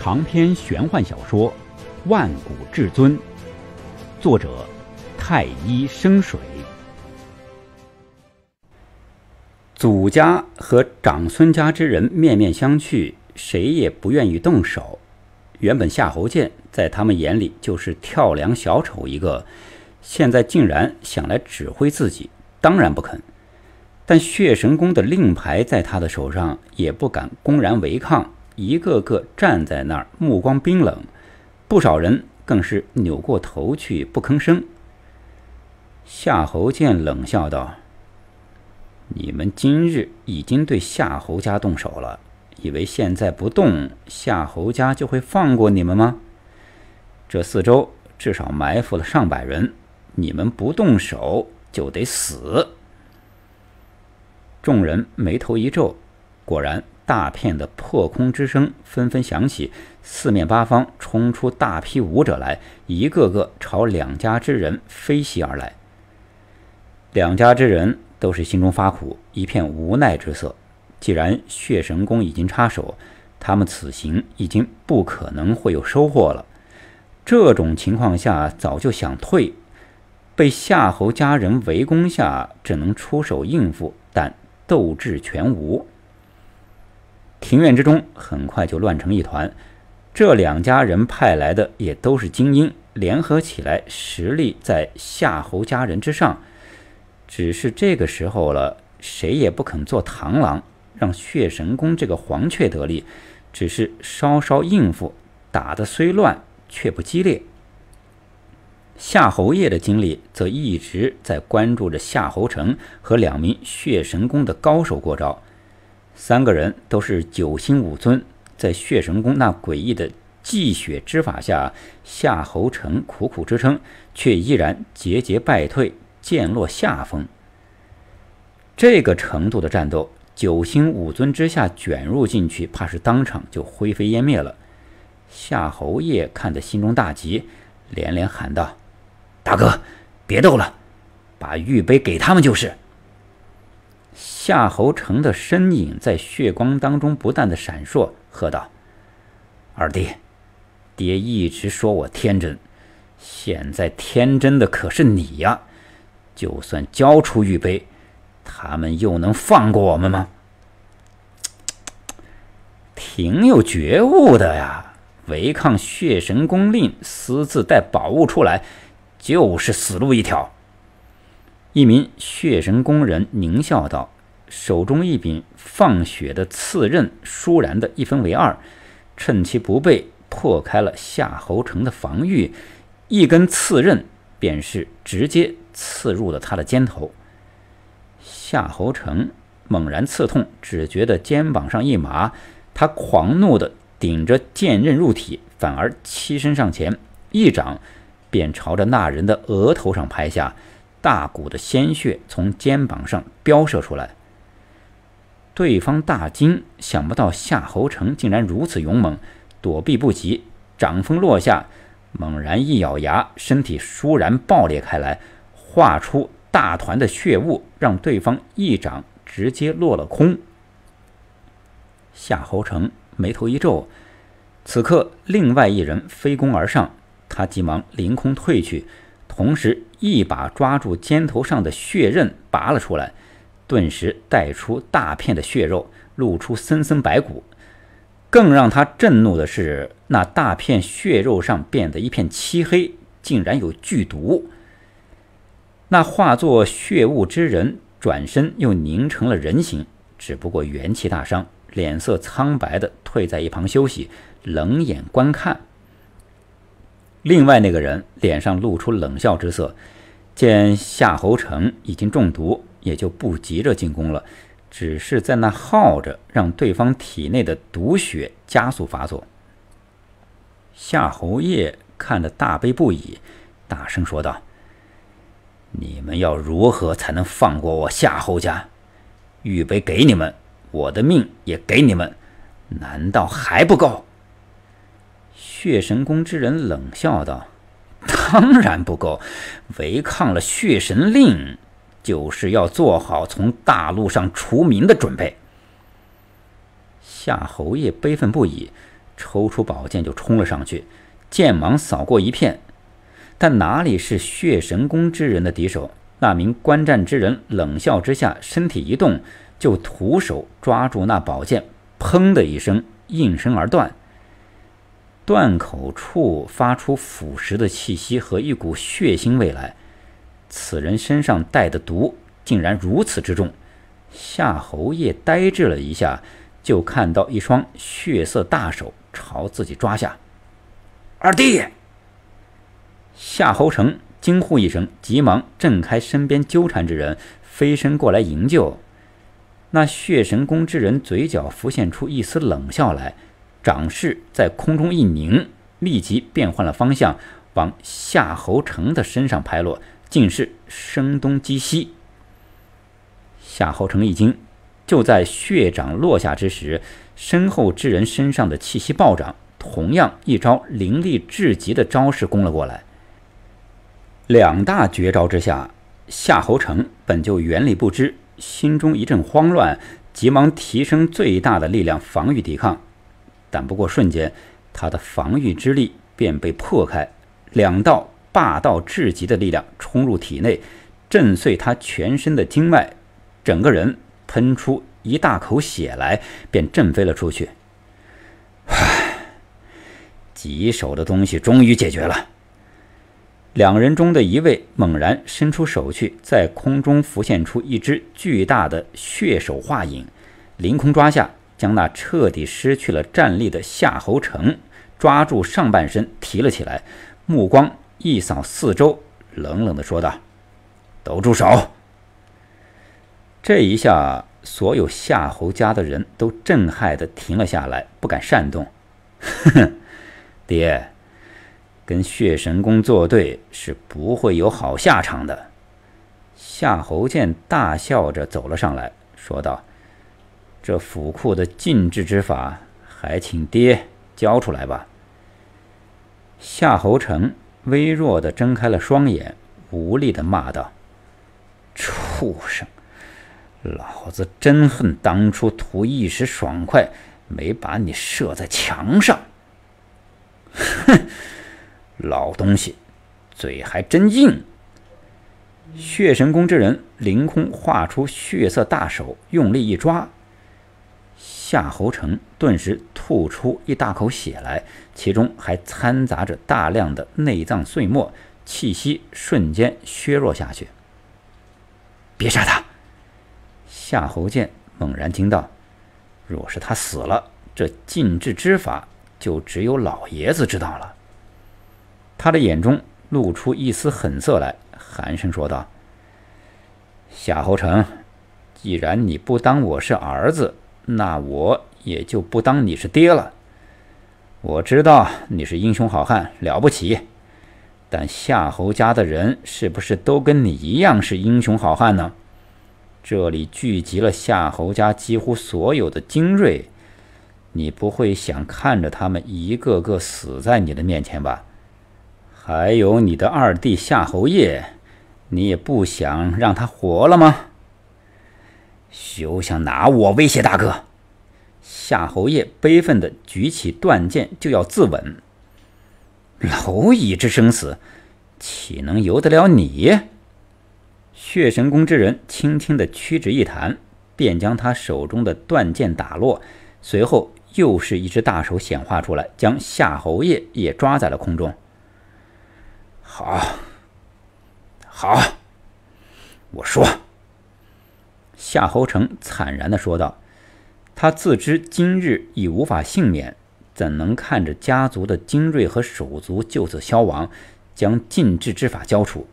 长篇玄幻小说《万古至尊》，作者太一生水。祖家和长孙家之人面面相觑，谁也不愿意动手。原本夏侯剑在他们眼里就是跳梁小丑一个，现在竟然想来指挥自己，当然不肯。但血神宫的令牌在他的手上，也不敢公然违抗。一个个站在那儿，目光冰冷，不少人更是扭过头去不吭声。夏侯剑冷笑道：“你们今日已经对夏侯家动手了，以为现在不动，夏侯家就会放过你们吗？这四周至少埋伏了上百人，你们不动手就得死。”众人眉头一皱，果然。大片的破空之声纷纷响起，四面八方冲出大批武者来，一个个朝两家之人飞袭而来。两家之人都是心中发苦，一片无奈之色。既然血神宫已经插手，他们此行已经不可能会有收获了。这种情况下早就想退，被夏侯家人围攻下，只能出手应付，但斗志全无。庭院之中很快就乱成一团，这两家人派来的也都是精英，联合起来实力在夏侯家人之上。只是这个时候了，谁也不肯做螳螂，让血神宫这个黄雀得利。只是稍稍应付，打的虽乱，却不激烈。夏侯业的精力则一直在关注着夏侯成和两名血神宫的高手过招。三个人都是九星武尊，在血神宫那诡异的祭血之法下，夏侯成苦苦支撑，却依然节节败退，渐落下风。这个程度的战斗，九星武尊之下卷入进去，怕是当场就灰飞烟灭了。夏侯夜看得心中大急，连连喊道：“大哥，别斗了，把玉杯给他们就是。”夏侯成的身影在血光当中不断的闪烁，喝道：“二弟，爹一直说我天真，现在天真的可是你呀！就算交出玉杯，他们又能放过我们吗？啧啧，挺有觉悟的呀！违抗血神宫令，私自带宝物出来，就是死路一条。”一名血神工人狞笑道：“手中一柄放血的刺刃倏然的一分为二，趁其不备破开了夏侯成的防御，一根刺刃便是直接刺入了他的肩头。”夏侯成猛然刺痛，只觉得肩膀上一麻，他狂怒地顶着剑刃入体，反而欺身上前，一掌便朝着那人的额头上拍下。大股的鲜血从肩膀上飙射出来，对方大惊，想不到夏侯成竟然如此勇猛，躲避不及，掌风落下，猛然一咬牙，身体倏然爆裂开来，化出大团的血雾，让对方一掌直接落了空。夏侯成眉头一皱，此刻另外一人飞攻而上，他急忙凌空退去，同时。一把抓住肩头上的血刃，拔了出来，顿时带出大片的血肉，露出森森白骨。更让他震怒的是，那大片血肉上变得一片漆黑，竟然有剧毒。那化作血雾之人转身又凝成了人形，只不过元气大伤，脸色苍白的退在一旁休息，冷眼观看。另外那个人脸上露出冷笑之色，见夏侯成已经中毒，也就不急着进攻了，只是在那耗着，让对方体内的毒血加速发作。夏侯邺看得大悲不已，大声说道：“你们要如何才能放过我夏侯家？玉杯给你们我的命也给你们，难道还不够？”血神宫之人冷笑道：“当然不够，违抗了血神令，就是要做好从大陆上除民的准备。”夏侯夜悲愤不已，抽出宝剑就冲了上去，剑芒扫过一片，但哪里是血神宫之人的敌手？那名观战之人冷笑之下，身体一动，就徒手抓住那宝剑，“砰”的一声，应声而断。断口处发出腐蚀的气息和一股血腥味来，此人身上带的毒竟然如此之重。夏侯夜呆滞了一下，就看到一双血色大手朝自己抓下。二弟！夏侯成惊呼一声，急忙震开身边纠缠之人，飞身过来营救。那血神宫之人嘴角浮现出一丝冷笑来。掌势在空中一拧，立即变换了方向，往夏侯成的身上拍落，竟是声东击西。夏侯成一惊，就在血掌落下之时，身后之人身上的气息暴涨，同样一招凌厉至极的招式攻了过来。两大绝招之下，夏侯成本就原力不支，心中一阵慌乱，急忙提升最大的力量防御抵抗。但不过瞬间，他的防御之力便被破开，两道霸道至极的力量冲入体内，震碎他全身的经脉，整个人喷出一大口血来，便震飞了出去。唉，棘手的东西终于解决了。两人中的一位猛然伸出手去，在空中浮现出一只巨大的血手画影，凌空抓下。将那彻底失去了战力的夏侯成抓住上半身提了起来，目光一扫四周，冷冷的说道：“都住手！”这一下，所有夏侯家的人都震撼的停了下来，不敢擅动。哼，爹，跟血神宫作对是不会有好下场的。夏侯剑大笑着走了上来说道。这府库的禁制之法，还请爹教出来吧。夏侯成微弱的睁开了双眼，无力的骂道：“畜生，老子真恨当初图一时爽快，没把你射在墙上。”哼，老东西，嘴还真硬。血神宫之人凌空画出血色大手，用力一抓。夏侯成顿时吐出一大口血来，其中还掺杂着大量的内脏碎末，气息瞬间削弱下去。别杀他！夏侯建猛然惊道：“若是他死了，这禁制之法就只有老爷子知道了。”他的眼中露出一丝狠色来，寒声说道：“夏侯成，既然你不当我是儿子。”那我也就不当你是爹了。我知道你是英雄好汉，了不起，但夏侯家的人是不是都跟你一样是英雄好汉呢？这里聚集了夏侯家几乎所有的精锐，你不会想看着他们一个个死在你的面前吧？还有你的二弟夏侯邺，你也不想让他活了吗？休想拿我威胁大哥！夏侯夜悲愤的举起断剑就要自刎。蝼蚁之生死，岂能由得了你？血神宫之人轻轻的屈指一弹，便将他手中的断剑打落。随后又是一只大手显化出来，将夏侯夜也抓在了空中。好，好，我说。夏侯成惨然的说道：“他自知今日已无法幸免，怎能看着家族的精锐和手足就此消亡？将禁制之法消除。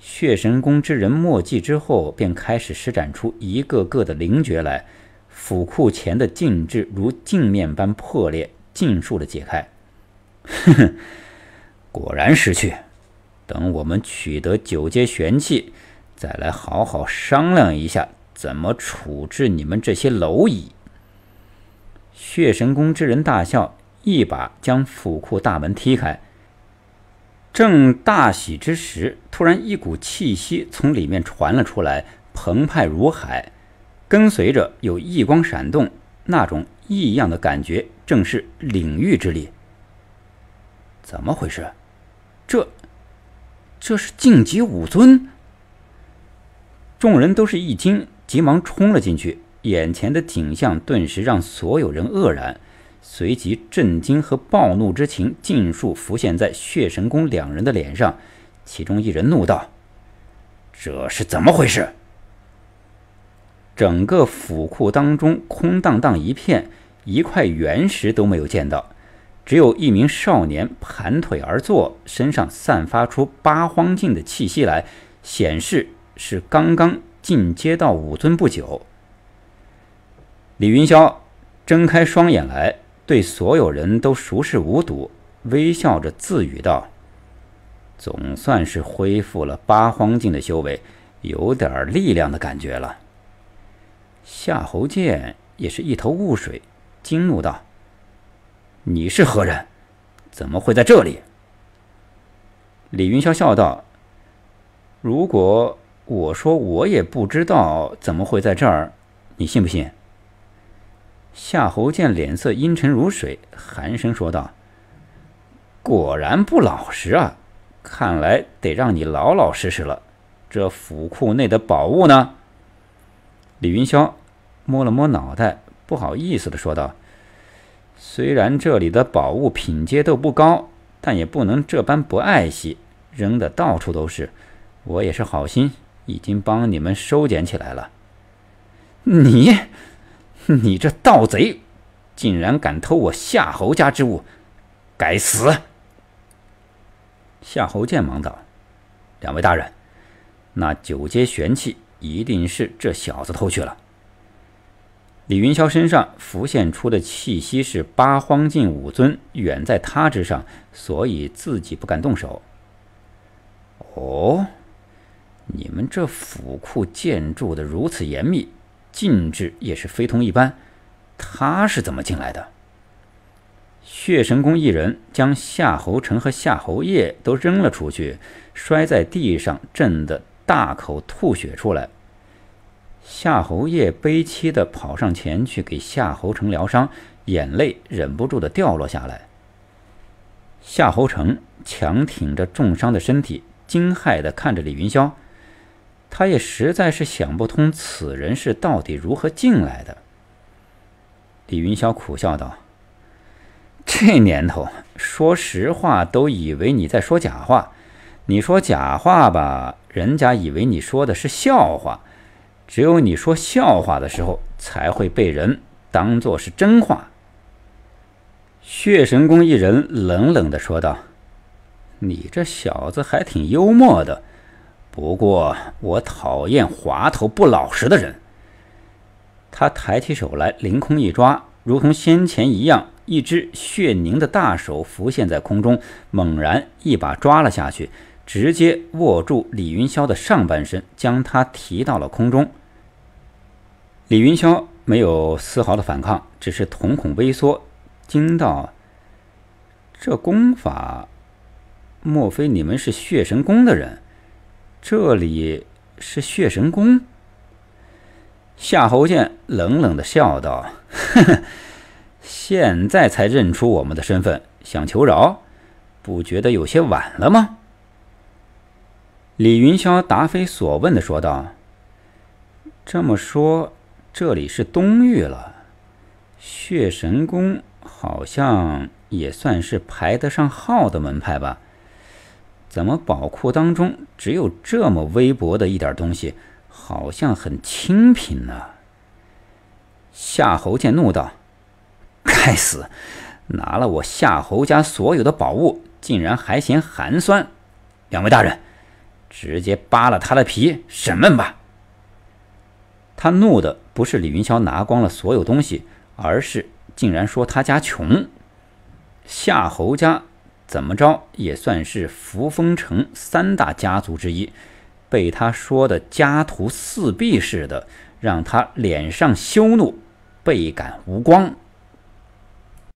血神宫之人墨迹之后，便开始施展出一个个的灵诀来。府库前的禁制如镜面般破裂，尽数的解开。哼，果然识趣。等我们取得九阶玄器。”再来好好商量一下，怎么处置你们这些蝼蚁！血神宫之人大笑，一把将府库大门踢开。正大喜之时，突然一股气息从里面传了出来，澎湃如海，跟随着有异光闪动，那种异样的感觉正是领域之力。怎么回事？这，这是晋级武尊！众人都是一惊，急忙冲了进去。眼前的景象顿时让所有人愕然，随即震惊和暴怒之情尽数浮现在血神宫两人的脸上。其中一人怒道：“这是怎么回事？”整个府库当中空荡荡一片，一块原石都没有见到，只有一名少年盘腿而坐，身上散发出八荒境的气息来，显示。是刚刚进阶到武尊不久。李云霄睁开双眼来，对所有人都熟视无睹，微笑着自语道：“总算是恢复了八荒境的修为，有点力量的感觉了。”夏侯剑也是一头雾水，惊怒道：“你是何人？怎么会在这里？”李云霄笑道：“如果……”我说我也不知道怎么会在这儿，你信不信？夏侯剑脸色阴沉如水，寒声说道：“果然不老实啊！看来得让你老老实实了。这府库内的宝物呢？”李云霄摸了摸脑袋，不好意思的说道：“虽然这里的宝物品阶都不高，但也不能这般不爱惜，扔的到处都是。我也是好心。”已经帮你们收捡起来了。你，你这盗贼，竟然敢偷我夏侯家之物，该死！夏侯剑忙道：“两位大人，那九阶玄器一定是这小子偷去了。”李云霄身上浮现出的气息是八荒境武尊，远在他之上，所以自己不敢动手。哦。你们这府库建筑的如此严密，禁制也是非同一般，他是怎么进来的？血神宫一人将夏侯成和夏侯夜都扔了出去，摔在地上，震得大口吐血出来。夏侯夜悲凄的跑上前去给夏侯成疗伤，眼泪忍不住的掉落下来。夏侯成强挺着重伤的身体，惊骇的看着李云霄。他也实在是想不通此人是到底如何进来的。李云霄苦笑道：“这年头，说实话都以为你在说假话，你说假话吧，人家以为你说的是笑话，只有你说笑话的时候，才会被人当做是真话。”血神宫一人冷冷的说道：“你这小子还挺幽默的。”不过，我讨厌滑头不老实的人。他抬起手来，凌空一抓，如同先前一样，一只血凝的大手浮现在空中，猛然一把抓了下去，直接握住李云霄的上半身，将他提到了空中。李云霄没有丝毫的反抗，只是瞳孔微缩，惊到：这功法，莫非你们是血神宫的人？这里是血神宫。夏侯剑冷冷的笑道：“ 现在才认出我们的身份，想求饶，不觉得有些晚了吗？”李云霄答非所问的说道：“这么说，这里是东域了。血神宫好像也算是排得上号的门派吧？”怎么，宝库当中只有这么微薄的一点东西，好像很清贫呢？夏侯剑怒道：“该死！拿了我夏侯家所有的宝物，竟然还嫌寒酸！两位大人，直接扒了他的皮，审问吧！”他怒的不是李云霄拿光了所有东西，而是竟然说他家穷，夏侯家。怎么着也算是扶风城三大家族之一，被他说的家徒四壁似的，让他脸上羞怒，倍感无光。